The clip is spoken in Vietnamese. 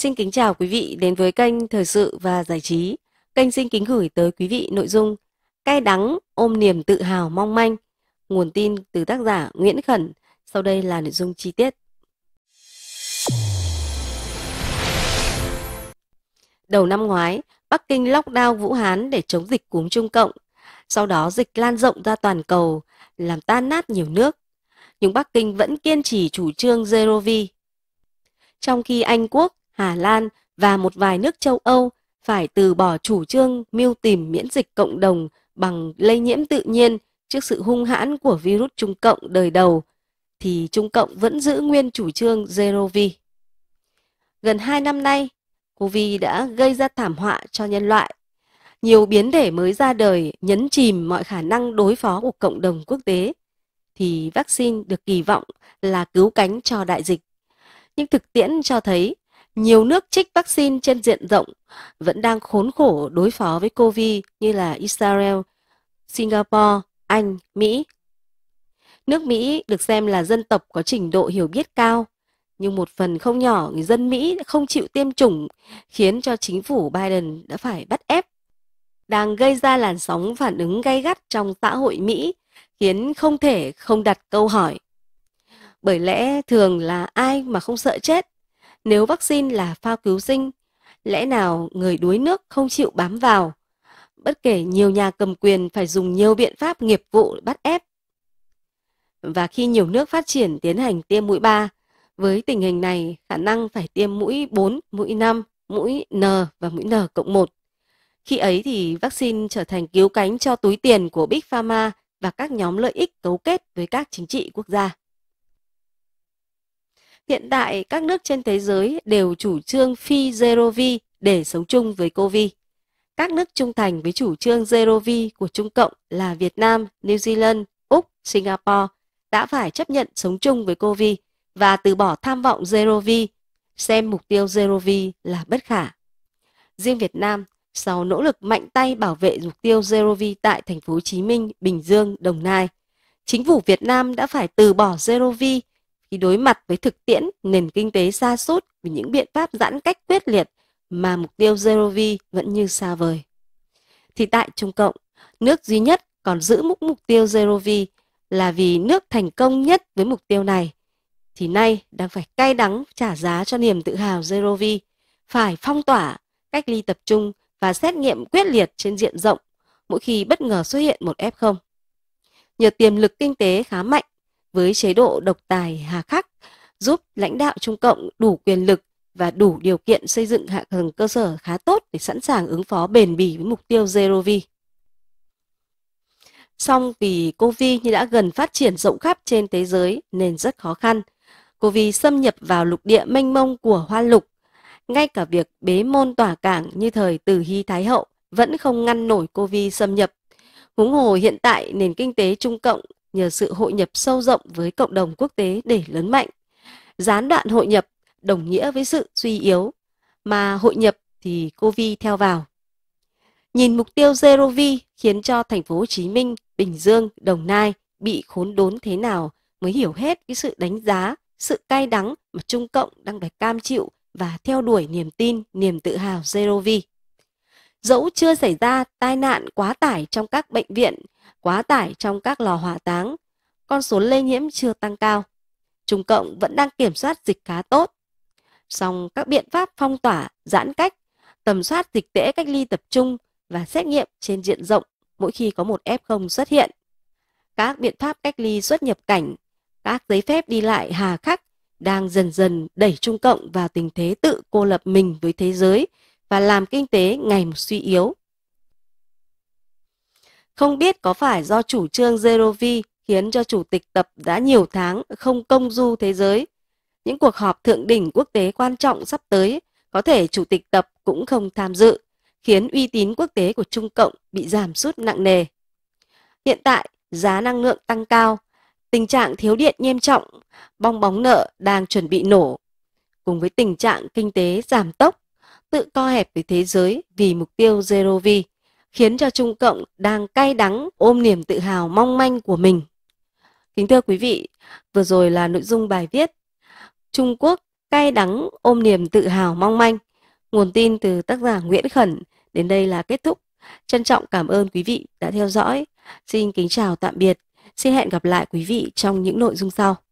Xin kính chào quý vị đến với kênh Thời sự và Giải trí. Kênh xin kính gửi tới quý vị nội dung Cay đắng ôm niềm tự hào mong manh. Nguồn tin từ tác giả Nguyễn Khẩn. Sau đây là nội dung chi tiết. Đầu năm ngoái, Bắc Kinh lockdown Vũ Hán để chống dịch cúm Trung Cộng. Sau đó dịch lan rộng ra toàn cầu, làm tan nát nhiều nước. Nhưng Bắc Kinh vẫn kiên trì chủ trương Zero Vi. Trong khi Anh Quốc Hà Lan và một vài nước châu Âu phải từ bỏ chủ trương mưu tìm miễn dịch cộng đồng bằng lây nhiễm tự nhiên trước sự hung hãn của virus Trung Cộng đời đầu, thì Trung Cộng vẫn giữ nguyên chủ trương Zero Vi. Gần 2 năm nay, Covid đã gây ra thảm họa cho nhân loại. Nhiều biến thể mới ra đời nhấn chìm mọi khả năng đối phó của cộng đồng quốc tế, thì vaccine được kỳ vọng là cứu cánh cho đại dịch. Nhưng thực tiễn cho thấy nhiều nước trích vaccine trên diện rộng vẫn đang khốn khổ đối phó với COVID như là Israel, Singapore, Anh, Mỹ. Nước Mỹ được xem là dân tộc có trình độ hiểu biết cao, nhưng một phần không nhỏ người dân Mỹ không chịu tiêm chủng khiến cho chính phủ Biden đã phải bắt ép. Đang gây ra làn sóng phản ứng gay gắt trong xã hội Mỹ khiến không thể không đặt câu hỏi. Bởi lẽ thường là ai mà không sợ chết nếu vaccine là phao cứu sinh, lẽ nào người đuối nước không chịu bám vào? Bất kể nhiều nhà cầm quyền phải dùng nhiều biện pháp nghiệp vụ bắt ép. Và khi nhiều nước phát triển tiến hành tiêm mũi 3, với tình hình này khả năng phải tiêm mũi 4, mũi 5, mũi N và mũi N cộng 1. Khi ấy thì vaccine trở thành cứu cánh cho túi tiền của Big Pharma và các nhóm lợi ích cấu kết với các chính trị quốc gia. Hiện tại, các nước trên thế giới đều chủ trương phi Zero Vi để sống chung với COVID. Các nước trung thành với chủ trương Zero Vi của Trung Cộng là Việt Nam, New Zealand, Úc, Singapore đã phải chấp nhận sống chung với COVID và từ bỏ tham vọng Zero Vi, xem mục tiêu Zero Vi là bất khả. Riêng Việt Nam, sau nỗ lực mạnh tay bảo vệ mục tiêu Zero Vi tại thành phố Hồ Chí Minh, Bình Dương, Đồng Nai, chính phủ Việt Nam đã phải từ bỏ Zero Vi khi đối mặt với thực tiễn, nền kinh tế xa sút vì những biện pháp giãn cách quyết liệt mà mục tiêu Zero V vẫn như xa vời. Thì tại Trung Cộng, nước duy nhất còn giữ mục mục tiêu Zero V là vì nước thành công nhất với mục tiêu này thì nay đang phải cay đắng trả giá cho niềm tự hào Zero V, phải phong tỏa, cách ly tập trung và xét nghiệm quyết liệt trên diện rộng mỗi khi bất ngờ xuất hiện một F0. Nhờ tiềm lực kinh tế khá mạnh với chế độ độc tài hà khắc, giúp lãnh đạo Trung Cộng đủ quyền lực và đủ điều kiện xây dựng hạ tầng cơ sở khá tốt để sẵn sàng ứng phó bền bỉ với mục tiêu Zero Vi. Song vì Covid như đã gần phát triển rộng khắp trên thế giới nên rất khó khăn. Covid xâm nhập vào lục địa mênh mông của Hoa Lục. Ngay cả việc bế môn tỏa cảng như thời Từ Hy Thái Hậu vẫn không ngăn nổi Covid xâm nhập. Húng hồ hiện tại nền kinh tế Trung Cộng nhờ sự hội nhập sâu rộng với cộng đồng quốc tế để lớn mạnh. Gián đoạn hội nhập đồng nghĩa với sự suy yếu, mà hội nhập thì Covid theo vào. Nhìn mục tiêu Zero V khiến cho thành phố Hồ Chí Minh, Bình Dương, Đồng Nai bị khốn đốn thế nào mới hiểu hết cái sự đánh giá, sự cay đắng mà Trung Cộng đang phải cam chịu và theo đuổi niềm tin, niềm tự hào Zero V dẫu chưa xảy ra tai nạn quá tải trong các bệnh viện, quá tải trong các lò hỏa táng, con số lây nhiễm chưa tăng cao. Trung Cộng vẫn đang kiểm soát dịch khá tốt. Song các biện pháp phong tỏa, giãn cách, tầm soát dịch tễ cách ly tập trung và xét nghiệm trên diện rộng mỗi khi có một F0 xuất hiện. Các biện pháp cách ly xuất nhập cảnh, các giấy phép đi lại hà khắc đang dần dần đẩy Trung Cộng vào tình thế tự cô lập mình với thế giới và làm kinh tế ngày một suy yếu. Không biết có phải do chủ trương Zero V khiến cho chủ tịch tập đã nhiều tháng không công du thế giới. Những cuộc họp thượng đỉnh quốc tế quan trọng sắp tới, có thể chủ tịch tập cũng không tham dự, khiến uy tín quốc tế của Trung Cộng bị giảm sút nặng nề. Hiện tại, giá năng lượng tăng cao, tình trạng thiếu điện nghiêm trọng, bong bóng nợ đang chuẩn bị nổ. Cùng với tình trạng kinh tế giảm tốc, tự co hẹp về thế giới vì mục tiêu Zero Vi, khiến cho Trung Cộng đang cay đắng ôm niềm tự hào mong manh của mình. Kính thưa quý vị, vừa rồi là nội dung bài viết Trung Quốc cay đắng ôm niềm tự hào mong manh, nguồn tin từ tác giả Nguyễn Khẩn. Đến đây là kết thúc. Trân trọng cảm ơn quý vị đã theo dõi. Xin kính chào tạm biệt. Xin hẹn gặp lại quý vị trong những nội dung sau.